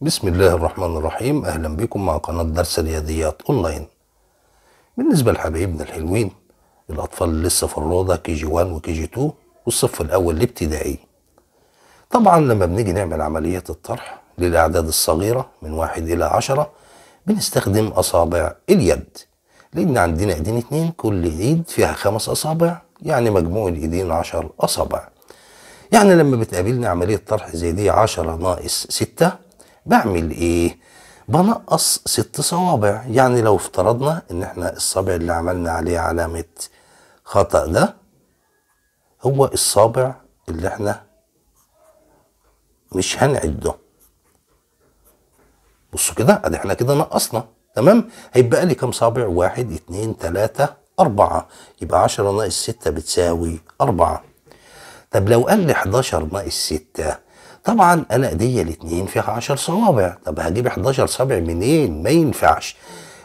بسم الله الرحمن الرحيم أهلا بكم مع قناة درس رياضيات أونلاين بالنسبة لحبايبنا الحلوين الأطفال اللي لسه في الروضة كي جي 1 وكي جي 2 والصف الأول الابتدائي طبعا لما بنيجي نعمل عملية الطرح للأعداد الصغيرة من واحد إلى عشرة بنستخدم أصابع اليد لأن عندنا إيدين اتنين كل إيد فيها خمس أصابع يعني مجموع الإيدين عشر أصابع يعني لما بتقابلنا عملية طرح زي دي عشرة ناقص ستة بعمل ايه بنقص ست صوابع يعني لو افترضنا ان احنا الصابع اللي عملنا عليه علامة خطأ ده هو الصابع اللي احنا مش هنعده بصوا كده ادي احنا كده نقصنا تمام هيبقى لي كام صابع واحد اتنين تلاتة اربعة يبقى عشرة ناقص ستة بتساوي اربعة طب لو قال لي 11 ناقص 6 طبعا انا ايديا الاثنين فيها 10 صوابع طب هجيب 11 صابع منين ما ينفعش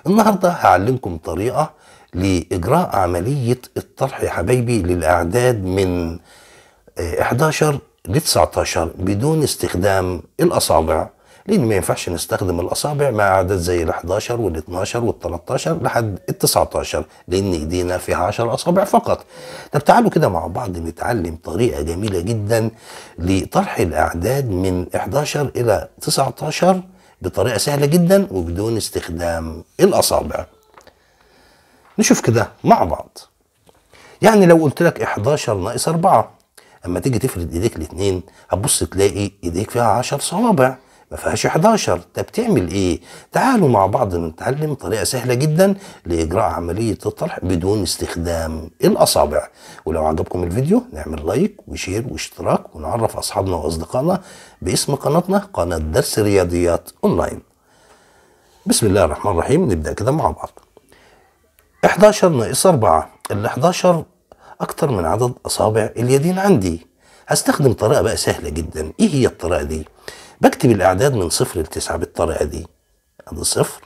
النهارده هعلمكم طريقه لاجراء عمليه الطرح يا حبايبي للاعداد من 11 آه، ل 19 بدون استخدام الاصابع لان ما ينفعش نستخدم الاصابع مع اعداد زي ال11 وال12 وال13 لحد ال19 لان ايدينا فيها 10 اصابع فقط طب تعالوا كده مع بعض نتعلم طريقه جميله جدا لطرح الاعداد من 11 الى 19 بطريقه سهله جدا وبدون استخدام الاصابع نشوف كده مع بعض يعني لو قلت لك 11 ناقص 4 اما تيجي تفرد ايديك الاثنين هتبص تلاقي ايديك فيها 10 صوابع ما فيهاش 11 انت بتعمل ايه تعالوا مع بعض نتعلم طريقه سهله جدا لاجراء عمليه الطرح بدون استخدام الاصابع ولو عجبكم الفيديو نعمل لايك وشير واشتراك ونعرف اصحابنا واصدقائنا باسم قناتنا قناه درس رياضيات اونلاين بسم الله الرحمن الرحيم نبدا كده مع بعض 11 ناقص 4 ال 11 اكتر من عدد اصابع اليدين عندي هستخدم طريقه بقى سهله جدا ايه هي الطريقه دي بكتب الأعداد من صفر لتسعة بالطريقة دي أدي صفر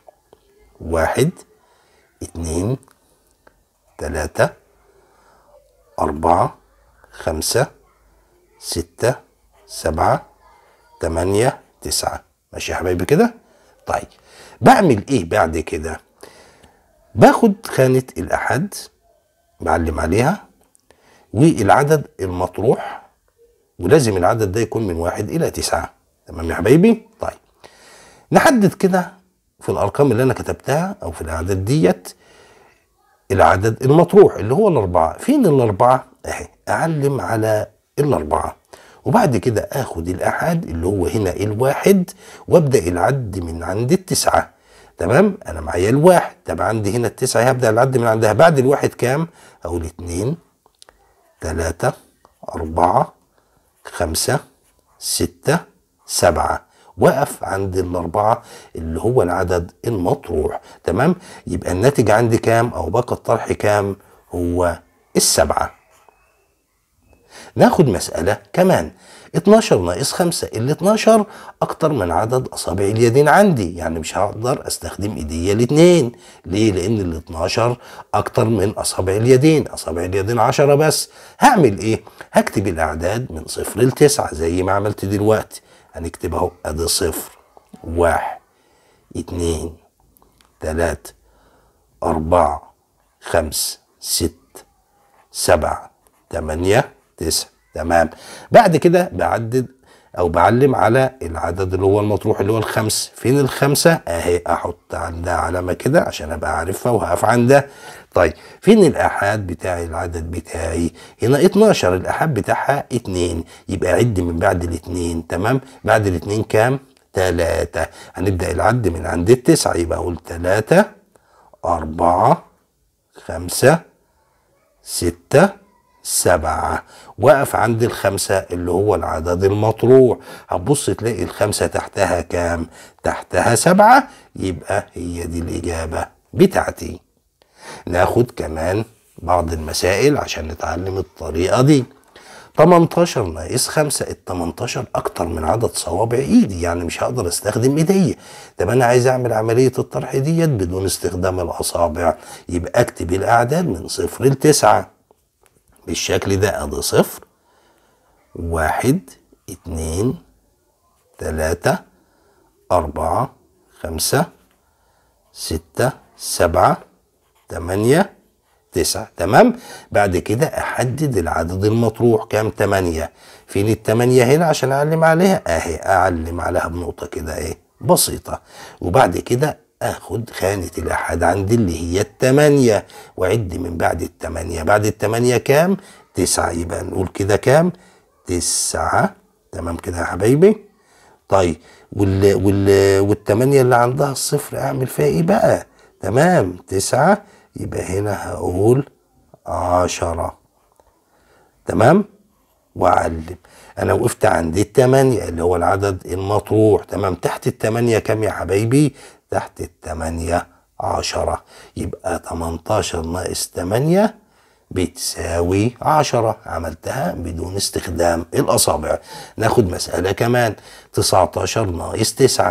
واحد اتنين تلاتة أربعة خمسة ستة سبعة تمانية تسعة ماشي يا حبايبي كده طيب بعمل ايه بعد كده باخد خانة الأحد بعلم عليها والعدد المطروح ولازم العدد ده يكون من واحد إلى تسعة تمام يا حبايبي طيب نحدد كده في الارقام اللي انا كتبتها او في الاعداد ديت العدد المطروح اللي هو الاربعه فين الاربعه اهي اعلم على الاربعه وبعد كده اخد الاحد اللي هو هنا الواحد وابدا العد من عند التسعه تمام انا معايا الواحد طب عندي هنا التسعه هبدا العد من عندها بعد الواحد كام اقول اتنين تلاته اربعه خمسه سته سبعة وقف عند الأربعة اللي هو العدد المطروح تمام يبقى الناتج عندي كام أو باقي الطرح كام هو السبعة ناخد مسألة كمان 12 ناقص 5 ال 12 اكتر من عدد اصابع اليدين عندي يعني مش هقدر استخدم ايديا الاثنين ليه لان ال 12 اكتر من اصابع اليدين اصابع اليدين 10 بس هعمل ايه هكتب الاعداد من صفر لتسعة زي ما عملت دلوقتي هنكتب اهو ادي صفر واحد اتنين تلاتة أربعة خمسة ست سبعة تمانية تسعة تمام بعد كده بعدد او بعلم على العدد اللي هو المطروح اللي هو الخمس فين الخمسة اهي احط عندها علامة كده عشان ابقى عارفها وهقف عندها طيب فين الأحاد بتاعي العدد بتاعي هنا 12 الأحاد بتاعها 2 يبقى عد من بعد الاتنين تمام بعد الاتنين كام تلاتة هنبدأ العد من عند التسعة يبقى أقول تلاتة أربعة خمسة ستة سبعة وقف عند الخمسة اللي هو العدد المطروح هتبص تلاقي الخمسة تحتها كام تحتها سبعة يبقى هي دي الإجابة بتاعتي ناخد كمان بعض المسائل عشان نتعلم الطريقة دي 18 ناقص 5 ال 18 اكتر من عدد صوابع ايدي يعني مش هقدر استخدم ايديا طب انا عايز اعمل عمليه الطرح ديت بدون استخدام الاصابع يبقى اكتب الاعداد من صفر 9 بالشكل ده ادي صفر واحد اتنين تلاتة أربعة خمسة ستة سبعة تمانية تسعة تمام بعد كده أحدد العدد المطروح كام تمانية فين التمانية هنا عشان أعلم عليها أهي أعلم عليها بنقطة كده إيه بسيطة وبعد كده اخد خانة الاحد عندي اللي هي التمانية وعد من بعد التمانية بعد التمانية كام تسعة يبقى نقول كده كام تسعة تمام كده يا حبايبي طيب وال وال والتمانية اللي عندها الصفر اعمل فيها ايه بقى تمام تسعة يبقى هنا هقول عشرة تمام وأعلم أنا وقفت عند التمانية اللي هو العدد المطروح تمام تحت التمانية كام يا حبايبي تحت التمانية عشرة يبقى 18 ناقص 8 بتساوي 10 عملتها بدون استخدام الأصابع ناخد مسألة كمان 19 ناقص 9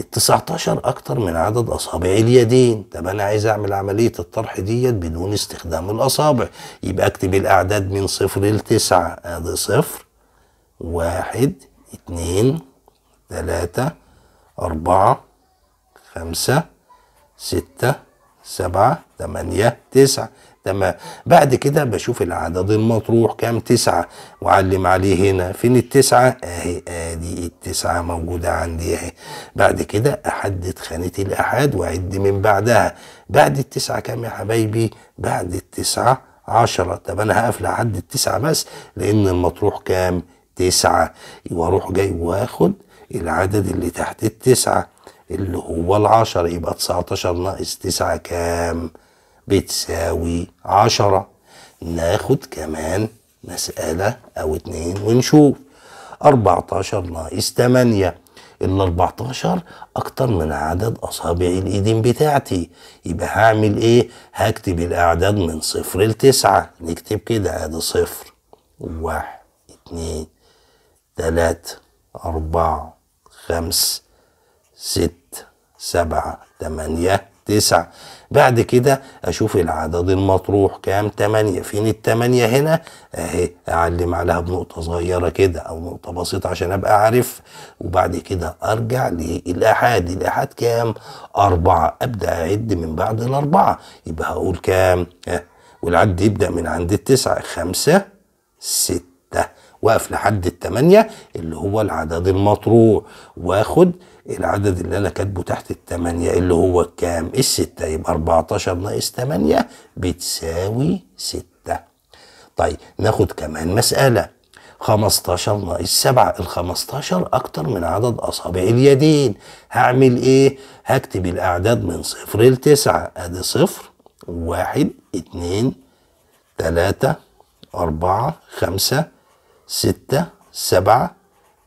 ال 19 أكتر من عدد أصابع اليدين طب أنا عايز أعمل عملية الطرح ديت بدون استخدام الأصابع يبقى أكتب الأعداد من صفر 9 أدي صفر واحد اتنين تلاتة أربعة خمسة ستة سبعة ثمانية تسعة تمام بعد كده بشوف العدد المطروح كام تسعة وعلم عليه هنا فين التسعة اهي ادي التسعة موجودة عندي اهي بعد كده احدد خانة الاحاد واعد من بعدها بعد التسعة كام يا حبايبي بعد التسعة عشرة طب انا هقفل عد التسعة بس لان المطروح كام تسعة واروح جاي واخد العدد اللي تحت التسعة اللي هو العشرة يبقى 19 ناقص 9 كام بتساوي 10 ناخد كمان مسألة أو اتنين ونشوف 14 ناقص 8 ال 14 أكتر من عدد أصابع الإيدين بتاعتي يبقى هعمل إيه؟ هكتب الأعداد من صفر لتسعة نكتب كده أدي صفر واحد اتنين تلاتة أربعة خمسة ست سبعة تمانية تسعة بعد كده اشوف العدد المطروح كام تمانية فين التمانية هنا اهي اعلم عليها بنقطة صغيرة كده او نقطة بسيطة عشان ابقى عارف وبعد كده ارجع للاحاد الاحاد كام اربعة ابدأ اعد من بعد الاربعة يبقى هقول كام اه والعد يبدأ من عند التسعة خمسة ستة واقف لحد التمانية اللي هو العدد المطروح واخد العدد اللي انا كاتبه تحت التمانية اللي هو كام الستة يبقى 14 ناقص 8 بتساوي 6 طيب ناخد كمان مسألة 15 ناقص 7 ال 15 أكتر من عدد أصابع اليدين هعمل إيه؟ هكتب الأعداد من صفر ل 9 أدي صفر واحد اتنين تلاتة أربعة خمسة ستة سبعة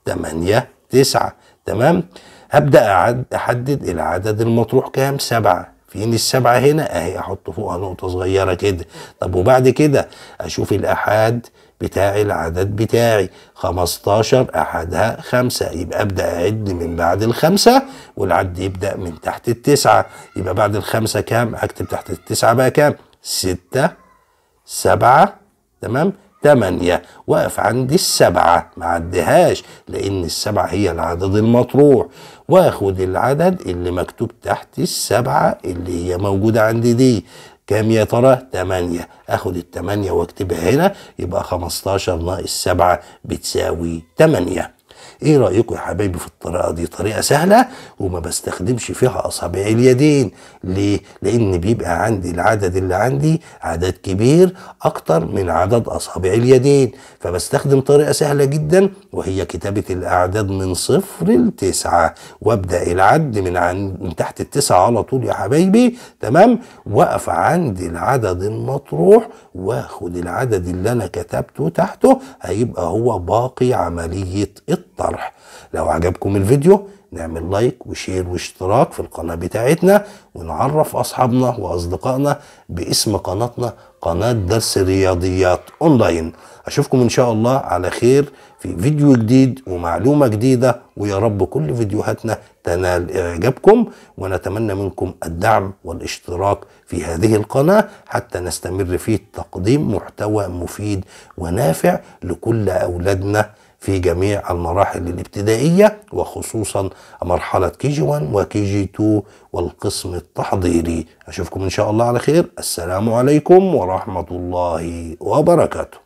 تمانية تسعة تمام؟ هبدأ أعد أحدد العدد المطروح كام سبعة فين السبعة هنا أهي أحط فوقها نقطة صغيرة كده طب وبعد كده أشوف الأحاد بتاع العدد بتاعي 15 أحدها خمسة يبقى أبدأ أعد من بعد الخمسة والعد يبدأ من تحت التسعة يبقى بعد الخمسة كام أكتب تحت التسعة بقى كام ستة سبعة تمام الثمانية واقف عند السبعة ما عدهاش لأن السبعة هي العدد المطروح واخد العدد اللي مكتوب تحت السبعة اللي هي موجودة عندي دي كام يا ترى؟ 8 اخد ال 8 واكتبها هنا يبقى 15 ناقص 7 بتساوي 8 ايه رايكم يا حبايبي في الطريقه دي طريقه سهله وما بستخدمش فيها اصابع اليدين ليه لان بيبقى عندي العدد اللي عندي عدد كبير اكتر من عدد اصابع اليدين فبستخدم طريقه سهله جدا وهي كتابه الاعداد من صفر لتسعه وابدا العد من عن من تحت التسعه على طول يا حبايبي تمام واقف عند العدد المطروح واخد العدد اللي انا كتبته تحته هيبقى هو باقي عمليه الطريقة الطرح لو عجبكم الفيديو نعمل لايك وشير واشتراك في القناة بتاعتنا ونعرف أصحابنا وأصدقائنا باسم قناتنا قناة درس رياضيات أونلاين أشوفكم إن شاء الله على خير في فيديو جديد ومعلومة جديدة ويا رب كل فيديوهاتنا تنال إعجابكم ونتمنى منكم الدعم والاشتراك في هذه القناة حتى نستمر في تقديم محتوى مفيد ونافع لكل أولادنا في جميع المراحل الابتدائية وخصوصا مرحلة كي جي 1 وكي جي 2 والقسم التحضيري أشوفكم إن شاء الله على خير السلام عليكم ورحمة الله وبركاته